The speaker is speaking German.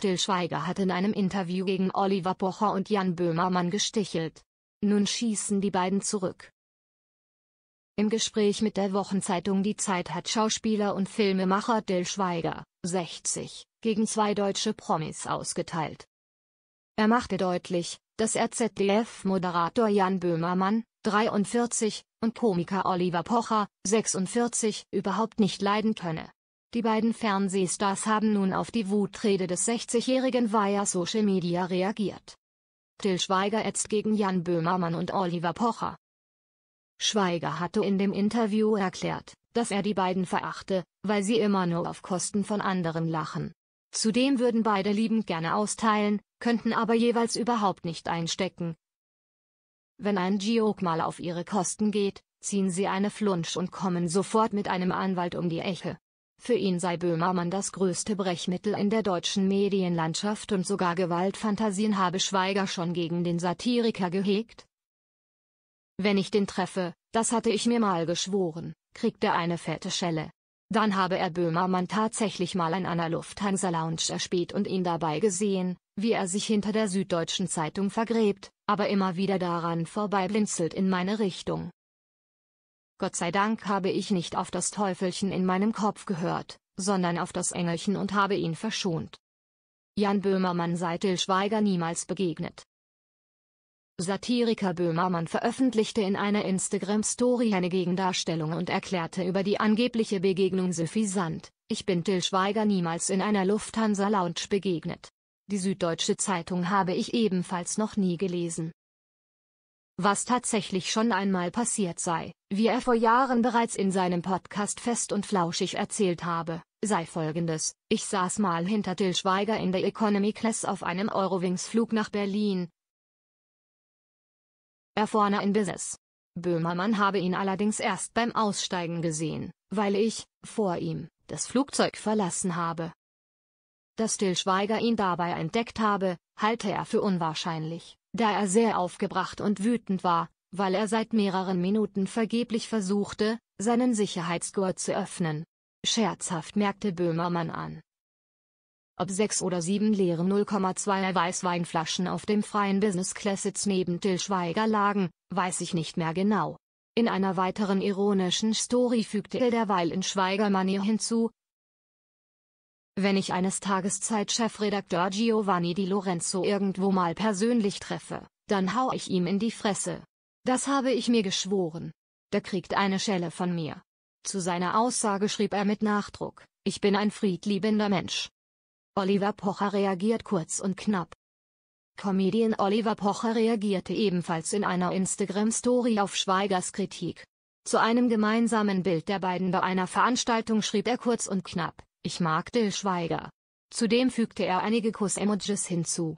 Till Schweiger hat in einem Interview gegen Oliver Pocher und Jan Böhmermann gestichelt. Nun schießen die beiden zurück. Im Gespräch mit der Wochenzeitung Die Zeit hat Schauspieler und Filmemacher Dill Schweiger, 60, gegen zwei deutsche Promis ausgeteilt. Er machte deutlich, dass er ZDF-Moderator Jan Böhmermann, 43, und Komiker Oliver Pocher, 46, überhaupt nicht leiden könne. Die beiden Fernsehstars haben nun auf die Wutrede des 60-Jährigen via Social Media reagiert. Till Schweiger ätzt gegen Jan Böhmermann und Oliver Pocher. Schweiger hatte in dem Interview erklärt, dass er die beiden verachte, weil sie immer nur auf Kosten von anderen lachen. Zudem würden beide liebend gerne austeilen, könnten aber jeweils überhaupt nicht einstecken. Wenn ein Joke mal auf ihre Kosten geht, ziehen sie eine Flunsch und kommen sofort mit einem Anwalt um die Eche. Für ihn sei Böhmermann das größte Brechmittel in der deutschen Medienlandschaft und sogar Gewaltfantasien habe Schweiger schon gegen den Satiriker gehegt. Wenn ich den treffe, das hatte ich mir mal geschworen, kriegt er eine fette Schelle. Dann habe er Böhmermann tatsächlich mal in einer Lufthansa-Lounge erspäht und ihn dabei gesehen, wie er sich hinter der Süddeutschen Zeitung vergräbt, aber immer wieder daran vorbei blinzelt in meine Richtung. Gott sei Dank habe ich nicht auf das Teufelchen in meinem Kopf gehört, sondern auf das Engelchen und habe ihn verschont. Jan Böhmermann sei Till Schweiger niemals begegnet. Satiriker Böhmermann veröffentlichte in einer Instagram-Story eine Gegendarstellung und erklärte über die angebliche Begegnung suffisant, ich bin Till Schweiger niemals in einer Lufthansa-Lounge begegnet. Die Süddeutsche Zeitung habe ich ebenfalls noch nie gelesen was tatsächlich schon einmal passiert sei, wie er vor Jahren bereits in seinem Podcast fest und flauschig erzählt habe, sei folgendes, ich saß mal hinter Till Schweiger in der Economy Class auf einem Eurowings-Flug nach Berlin. Er vorne in Business. Böhmermann habe ihn allerdings erst beim Aussteigen gesehen, weil ich, vor ihm, das Flugzeug verlassen habe. Dass Till ihn dabei entdeckt habe, halte er für unwahrscheinlich, da er sehr aufgebracht und wütend war, weil er seit mehreren Minuten vergeblich versuchte, seinen Sicherheitsgurt zu öffnen. Scherzhaft merkte Böhmermann an. Ob sechs oder sieben leere 0,2er Weißweinflaschen auf dem freien Business Class neben Till Schweiger lagen, weiß ich nicht mehr genau. In einer weiteren ironischen Story fügte er derweil in Schweigermanier hinzu, wenn ich eines Tages Zeitchefredakteur Giovanni Di Lorenzo irgendwo mal persönlich treffe, dann hau ich ihm in die Fresse. Das habe ich mir geschworen. Der kriegt eine Schelle von mir. Zu seiner Aussage schrieb er mit Nachdruck, ich bin ein friedliebender Mensch. Oliver Pocher reagiert kurz und knapp. Comedian Oliver Pocher reagierte ebenfalls in einer Instagram-Story auf Schweigers Kritik. Zu einem gemeinsamen Bild der beiden bei einer Veranstaltung schrieb er kurz und knapp, ich mag Dill Schweiger. Zudem fügte er einige Kuss-Emojis hinzu.